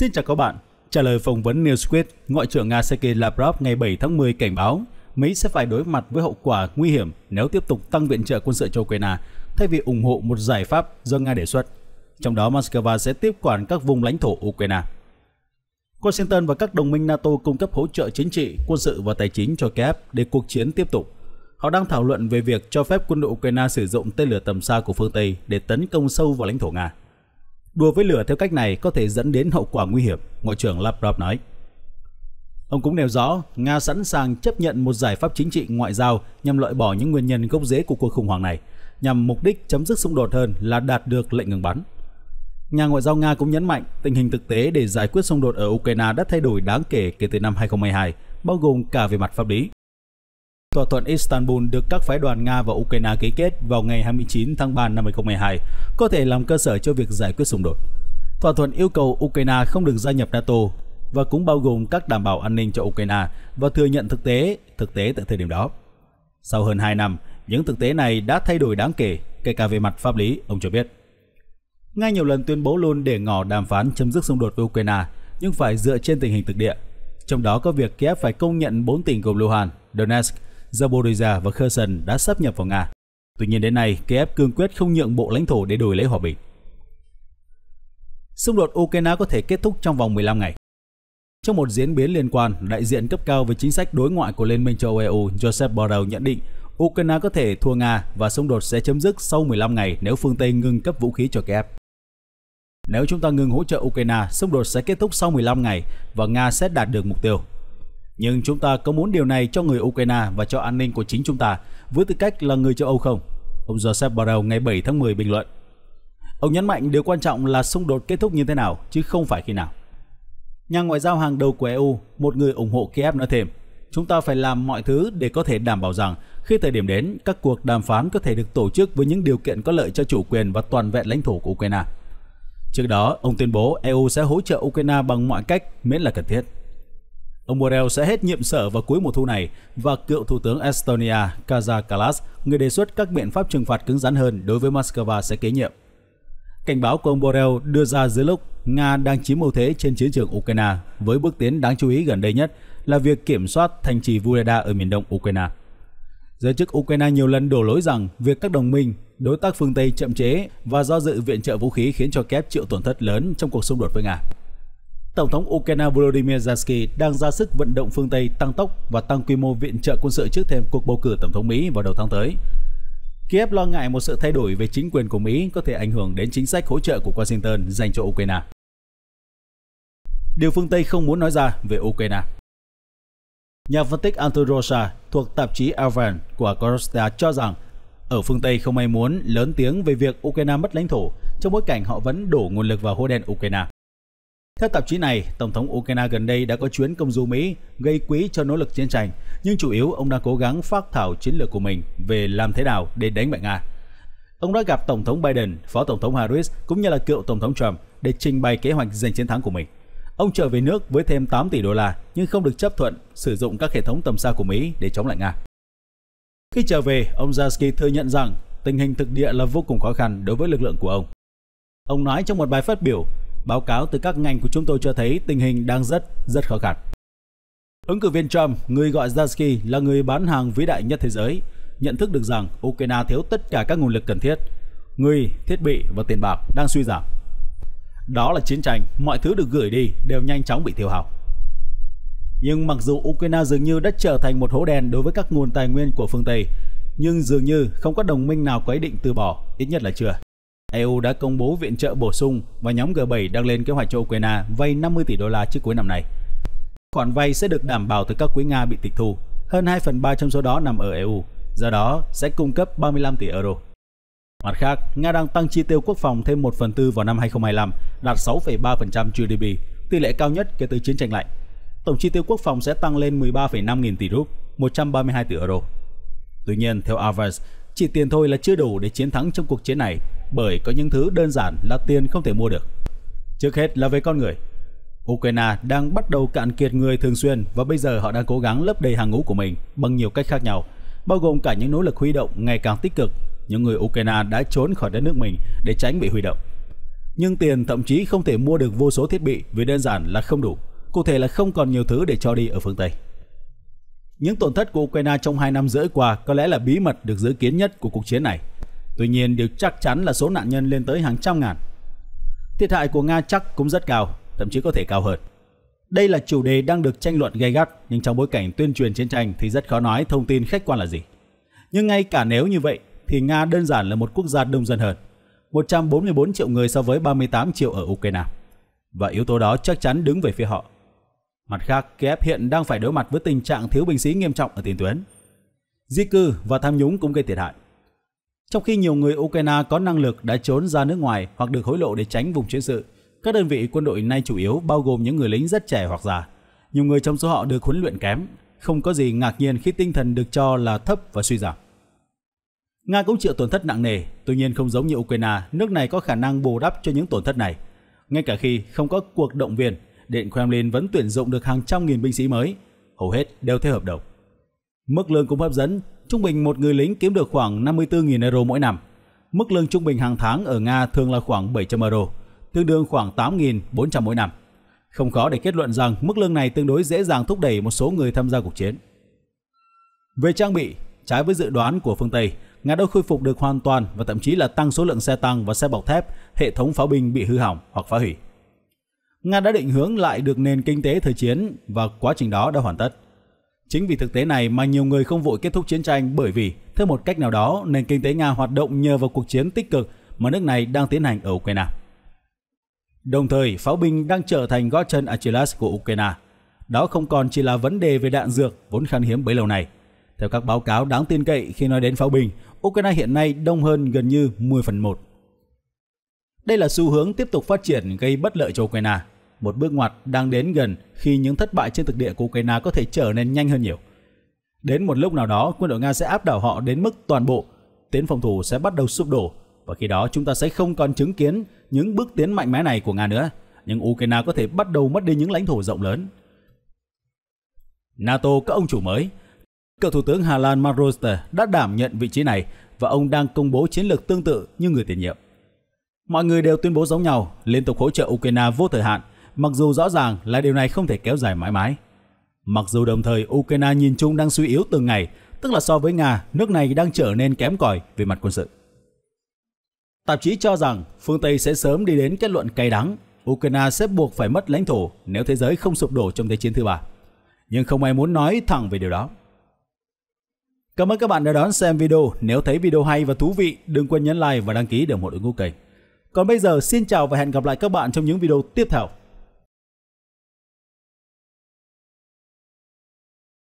Xin chào các bạn. Trả lời phỏng vấn Newsweek, Ngoại trưởng Nga Sergei Lavrov ngày 7 tháng 10 cảnh báo Mỹ sẽ phải đối mặt với hậu quả nguy hiểm nếu tiếp tục tăng viện trợ quân sự cho Ukraine thay vì ủng hộ một giải pháp do Nga đề xuất. Trong đó, Moscow sẽ tiếp quản các vùng lãnh thổ Ukraine. Washington và các đồng minh NATO cung cấp hỗ trợ chính trị, quân sự và tài chính cho Kiev để cuộc chiến tiếp tục. Họ đang thảo luận về việc cho phép quân đội Ukraine sử dụng tên lửa tầm xa của phương Tây để tấn công sâu vào lãnh thổ Nga. Đùa với lửa theo cách này có thể dẫn đến hậu quả nguy hiểm, Ngoại trưởng Lavrov nói. Ông cũng nêu rõ, Nga sẵn sàng chấp nhận một giải pháp chính trị ngoại giao nhằm loại bỏ những nguyên nhân gốc rễ của cuộc khủng hoảng này, nhằm mục đích chấm dứt xung đột hơn là đạt được lệnh ngừng bắn. Nhà ngoại giao Nga cũng nhấn mạnh tình hình thực tế để giải quyết xung đột ở Ukraine đã thay đổi đáng kể kể từ năm 2022, bao gồm cả về mặt pháp lý. Thỏa thuận Istanbul được các phái đoàn Nga và Ukraine ký kết vào ngày 29 tháng 3 năm 2022 có thể làm cơ sở cho việc giải quyết xung đột. Thỏa thuận yêu cầu Ukraine không được gia nhập NATO và cũng bao gồm các đảm bảo an ninh cho Ukraine và thừa nhận thực tế thực tế tại thời điểm đó. Sau hơn 2 năm, những thực tế này đã thay đổi đáng kể, kể cả về mặt pháp lý, ông cho biết. Nga nhiều lần tuyên bố luôn để ngỏ đàm phán chấm dứt xung đột với Ukraine, nhưng phải dựa trên tình hình thực địa. Trong đó có việc Kiev phải công nhận 4 tỉnh gồm Luhansk, Donetsk, Zaporizhia và Kherson đã sắp nhập vào Nga. Tuy nhiên đến nay, Kiev cương quyết không nhượng bộ lãnh thổ để đổi lấy hòa bình. Xung đột Ukraine có thể kết thúc trong vòng 15 ngày. Trong một diễn biến liên quan, đại diện cấp cao về chính sách đối ngoại của Liên minh châu Âu Joseph Borrell nhận định Ukraine có thể thua Nga và xung đột sẽ chấm dứt sau 15 ngày nếu phương Tây ngừng cấp vũ khí cho Kiev. Nếu chúng ta ngừng hỗ trợ Ukraine, xung đột sẽ kết thúc sau 15 ngày và Nga sẽ đạt được mục tiêu, nhưng chúng ta có muốn điều này cho người Ukraine và cho an ninh của chính chúng ta với tư cách là người châu Âu không? Ông Joseph Borrell ngày 7 tháng 10 bình luận. Ông nhấn mạnh điều quan trọng là xung đột kết thúc như thế nào chứ không phải khi nào. Nhà ngoại giao hàng đầu của EU, một người ủng hộ Kiev nói thêm, chúng ta phải làm mọi thứ để có thể đảm bảo rằng khi thời điểm đến, các cuộc đàm phán có thể được tổ chức với những điều kiện có lợi cho chủ quyền và toàn vẹn lãnh thổ của Ukraine. Trước đó, ông tuyên bố EU sẽ hỗ trợ Ukraine bằng mọi cách miễn là cần thiết. Ông Borrell sẽ hết nhiệm sở vào cuối mùa thu này và cựu Thủ tướng Estonia Kaja Kallas, người đề xuất các biện pháp trừng phạt cứng rắn hơn đối với Moscow sẽ kế nhiệm. Cảnh báo của ông Borrell đưa ra dưới lúc Nga đang chiếm ưu thế trên chiến trường Ukraine với bước tiến đáng chú ý gần đây nhất là việc kiểm soát thành trì Vuleda ở miền đông Ukraine. Giới chức Ukraine nhiều lần đổ lỗi rằng việc các đồng minh, đối tác phương Tây chậm chế và do dự viện trợ vũ khí khiến cho kép chịu tổn thất lớn trong cuộc xung đột với Nga. Tổng thống Ukraine Volodymyr Zelensky đang ra sức vận động phương Tây tăng tốc và tăng quy mô viện trợ quân sự trước thêm cuộc bầu cử tổng thống Mỹ vào đầu tháng tới. Kiev lo ngại một sự thay đổi về chính quyền của Mỹ có thể ảnh hưởng đến chính sách hỗ trợ của Washington dành cho Ukraine. Điều phương Tây không muốn nói ra về Ukraine. Nhà phân tích Anton Rosa thuộc tạp chí Avan của Corostia cho rằng ở phương Tây không ai muốn lớn tiếng về việc Ukraine mất lãnh thổ trong bối cảnh họ vẫn đổ nguồn lực vào hố đen Ukraine. Theo tạp chí này, Tổng thống Ukraine gần đây đã có chuyến công du Mỹ gây quỹ cho nỗ lực chiến tranh, nhưng chủ yếu ông đang cố gắng phát thảo chiến lược của mình về làm thế nào để đánh bại Nga. Ông đã gặp Tổng thống Biden, Phó Tổng thống Harris cũng như là cựu Tổng thống Trump để trình bày kế hoạch giành chiến thắng của mình. Ông trở về nước với thêm 8 tỷ đô la nhưng không được chấp thuận sử dụng các hệ thống tầm xa của Mỹ để chống lại Nga. Khi trở về, ông Zelensky thừa nhận rằng tình hình thực địa là vô cùng khó khăn đối với lực lượng của ông. Ông nói trong một bài phát biểu, báo cáo từ các ngành của chúng tôi cho thấy tình hình đang rất, rất khó khăn. Ứng cử viên Trump, người gọi Zelensky là người bán hàng vĩ đại nhất thế giới, nhận thức được rằng Ukraine thiếu tất cả các nguồn lực cần thiết, người, thiết bị và tiền bạc đang suy giảm. Đó là chiến tranh, mọi thứ được gửi đi đều nhanh chóng bị tiêu hao. Nhưng mặc dù Ukraine dường như đã trở thành một hố đen đối với các nguồn tài nguyên của phương Tây, nhưng dường như không có đồng minh nào có ý định từ bỏ, ít nhất là chưa. EU đã công bố viện trợ bổ sung và nhóm G7 đang lên kế hoạch cho Ukraine vay 50 tỷ đô la trước cuối năm này. Khoản vay sẽ được đảm bảo từ các quỹ Nga bị tịch thu, hơn 2 phần 3 trong số đó nằm ở EU, do đó sẽ cung cấp 35 tỷ euro. Mặt khác, Nga đang tăng chi tiêu quốc phòng thêm 1 phần tư vào năm 2025, đạt 6,3% GDP, tỷ lệ cao nhất kể từ chiến tranh lạnh. Tổng chi tiêu quốc phòng sẽ tăng lên 13,5 nghìn tỷ rúp, 132 tỷ euro. Tuy nhiên, theo Avars, chỉ tiền thôi là chưa đủ để chiến thắng trong cuộc chiến này, bởi có những thứ đơn giản là tiền không thể mua được. Trước hết là về con người. Ukraine đang bắt đầu cạn kiệt người thường xuyên và bây giờ họ đang cố gắng lấp đầy hàng ngũ của mình bằng nhiều cách khác nhau, bao gồm cả những nỗ lực huy động ngày càng tích cực. Những người Ukraine đã trốn khỏi đất nước mình để tránh bị huy động. Nhưng tiền thậm chí không thể mua được vô số thiết bị vì đơn giản là không đủ, cụ thể là không còn nhiều thứ để cho đi ở phương Tây. Những tổn thất của Ukraine trong 2 năm rưỡi qua có lẽ là bí mật được dự kiến nhất của cuộc chiến này. Tuy nhiên, điều chắc chắn là số nạn nhân lên tới hàng trăm ngàn. Thiệt hại của Nga chắc cũng rất cao, thậm chí có thể cao hơn. Đây là chủ đề đang được tranh luận gay gắt, nhưng trong bối cảnh tuyên truyền chiến tranh thì rất khó nói thông tin khách quan là gì. Nhưng ngay cả nếu như vậy, thì Nga đơn giản là một quốc gia đông dân hơn, 144 triệu người so với 38 triệu ở Ukraine. Và yếu tố đó chắc chắn đứng về phía họ Mặt khác, Kiev hiện đang phải đối mặt với tình trạng thiếu binh sĩ nghiêm trọng ở tiền tuyến. Di cư và tham nhũng cũng gây thiệt hại. Trong khi nhiều người Ukraine có năng lực đã trốn ra nước ngoài hoặc được hối lộ để tránh vùng chiến sự, các đơn vị quân đội nay chủ yếu bao gồm những người lính rất trẻ hoặc già. Nhiều người trong số họ được huấn luyện kém, không có gì ngạc nhiên khi tinh thần được cho là thấp và suy giảm. Nga cũng chịu tổn thất nặng nề, tuy nhiên không giống như Ukraine, nước này có khả năng bù đắp cho những tổn thất này. Ngay cả khi không có cuộc động viên, Điện Kremlin vẫn tuyển dụng được hàng trăm nghìn binh sĩ mới, hầu hết đều theo hợp đồng. Mức lương cũng hấp dẫn, trung bình một người lính kiếm được khoảng 54.000 euro mỗi năm. Mức lương trung bình hàng tháng ở Nga thường là khoảng 700 euro, tương đương khoảng 8.400 mỗi năm. Không khó để kết luận rằng mức lương này tương đối dễ dàng thúc đẩy một số người tham gia cuộc chiến. Về trang bị, trái với dự đoán của phương Tây, Nga đã khôi phục được hoàn toàn và thậm chí là tăng số lượng xe tăng và xe bọc thép, hệ thống pháo binh bị hư hỏng hoặc phá hủy. Nga đã định hướng lại được nền kinh tế thời chiến và quá trình đó đã hoàn tất. Chính vì thực tế này mà nhiều người không vội kết thúc chiến tranh bởi vì, theo một cách nào đó, nền kinh tế Nga hoạt động nhờ vào cuộc chiến tích cực mà nước này đang tiến hành ở Ukraine. Đồng thời, pháo binh đang trở thành gót chân Achilles của Ukraine. Đó không còn chỉ là vấn đề về đạn dược vốn khan hiếm bấy lâu này. Theo các báo cáo đáng tin cậy khi nói đến pháo binh, Ukraine hiện nay đông hơn gần như 10 phần 1. Đây là xu hướng tiếp tục phát triển gây bất lợi cho Ukraine một bước ngoặt đang đến gần khi những thất bại trên thực địa của Ukraine có thể trở nên nhanh hơn nhiều. Đến một lúc nào đó, quân đội Nga sẽ áp đảo họ đến mức toàn bộ, tiến phòng thủ sẽ bắt đầu sụp đổ và khi đó chúng ta sẽ không còn chứng kiến những bước tiến mạnh mẽ này của Nga nữa, nhưng Ukraine có thể bắt đầu mất đi những lãnh thổ rộng lớn. NATO có ông chủ mới. Cựu Thủ tướng Hà Lan Mark Rutte đã đảm nhận vị trí này và ông đang công bố chiến lược tương tự như người tiền nhiệm. Mọi người đều tuyên bố giống nhau, liên tục hỗ trợ Ukraine vô thời hạn – mặc dù rõ ràng là điều này không thể kéo dài mãi mãi. Mặc dù đồng thời Ukraine nhìn chung đang suy yếu từng ngày, tức là so với Nga, nước này đang trở nên kém cỏi về mặt quân sự. Tạp chí cho rằng phương Tây sẽ sớm đi đến kết luận cay đắng, Ukraine sẽ buộc phải mất lãnh thổ nếu thế giới không sụp đổ trong Thế chiến thứ ba. Nhưng không ai muốn nói thẳng về điều đó. Cảm ơn các bạn đã đón xem video. Nếu thấy video hay và thú vị, đừng quên nhấn like và đăng ký để ủng hộ đội ngũ kênh. Còn bây giờ, xin chào và hẹn gặp lại các bạn trong những video tiếp theo.